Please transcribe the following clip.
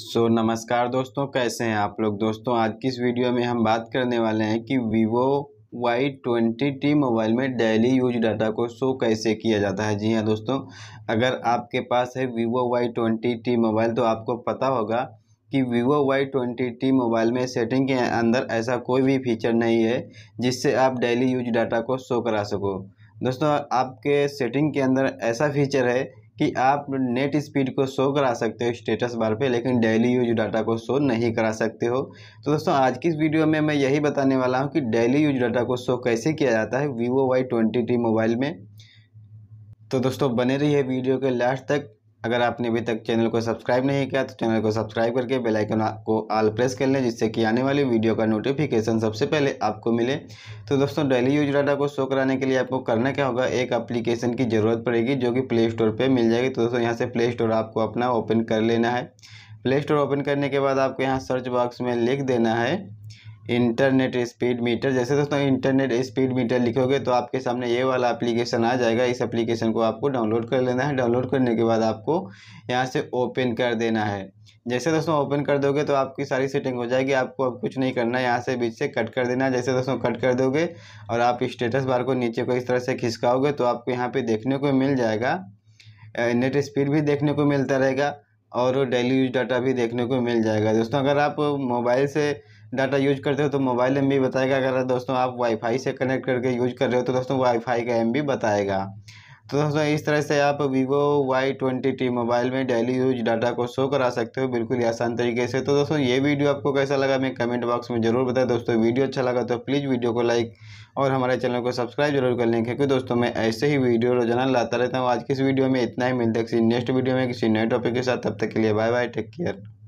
सो so, नमस्कार दोस्तों कैसे हैं आप लोग दोस्तों आज की इस वीडियो में हम बात करने वाले हैं कि Vivo Y twenty T mobile में डेली यूज डाटा को शो कैसे किया जाता है जी हाँ दोस्तों अगर आपके पास है Vivo Y twenty T mobile तो आपको पता होगा कि Vivo Y twenty T mobile में सेटिंग के अंदर ऐसा कोई भी फीचर नहीं है जिससे आप डेली यूज डाटा को शो करा सको दोस्तों आपके सेटिंग के अंदर ऐसा फीचर है कि आप नेट स्पीड को शो करा सकते हो स्टेटस बार पे लेकिन डेली यूज डाटा को शो नहीं करा सकते हो तो दोस्तों आज की इस वीडियो में मैं यही बताने वाला हूँ कि डेली यूज डाटा को शो कैसे किया जाता है वीवो वाई ट्वेंटी मोबाइल में तो दोस्तों बने रही है वीडियो के लास्ट तक अगर आपने अभी तक चैनल को सब्सक्राइब नहीं किया तो चैनल को सब्सक्राइब करके बेल आइकन को आल प्रेस कर लें जिससे कि आने वाली वीडियो का नोटिफिकेशन सबसे पहले आपको मिले तो दोस्तों डेली यूज डाटा को शो कराने के लिए आपको करना क्या होगा एक एप्लीकेशन की ज़रूरत पड़ेगी जो कि प्ले स्टोर पर मिल जाएगी तो दोस्तों यहाँ से प्ले स्टोर आपको अपना ओपन कर लेना है प्ले स्टोर ओपन करने के बाद आपको यहाँ सर्च बॉक्स में लिख देना है इंटरनेट स्पीड मीटर जैसे दोस्तों इंटरनेट स्पीड मीटर लिखोगे तो आपके सामने ये वाला एप्लीकेशन आ जाएगा इस एप्लीकेशन को आपको डाउनलोड कर लेना है डाउनलोड करने के बाद आपको यहाँ से ओपन कर देना है जैसे दोस्तों ओपन कर दोगे तो आपकी सारी सेटिंग हो जाएगी आपको अब कुछ नहीं करना है यहाँ से बीच से कट कर देना है जैसे दोस्तों कट कर दोगे और आप स्टेटस बार को नीचे को इस तरह से खिसकाओगे तो आपको यहाँ पे देखने को मिल जाएगा नेट स्पीड भी देखने को मिलता रहेगा और डेली यूज डाटा भी देखने को मिल जाएगा दोस्तों अगर आप मोबाइल से डाटा यूज करते हो तो मोबाइल एम बताएगा अगर दोस्तों आप वाईफाई से कनेक्ट करके यूज कर रहे हो तो दोस्तों वाईफाई का एम बताएगा तो दोस्तों इस तरह से आप Vivo Y twenty T mobile में डेली यूज डाटा को शो करा सकते हो बिल्कुल ही आसान तरीके से तो दोस्तों ये वीडियो आपको कैसा लगा मैं कमेंट बॉक्स में ज़रूर बताएं दोस्तों वीडियो अच्छा लगा तो प्लीज़ वीडियो को लाइक और हमारे चैनल को सब्सक्राइब जरूर कर लें क्योंकि दोस्तों मैं ऐसे ही वीडियो रोजाना लाता रहता हूँ आज की इस वीडियो में इतना ही मिलता है किसी नेक्स्ट वीडियो में किसी नए टॉपिक के साथ तब तक के लिए बाय बाय टेक केयर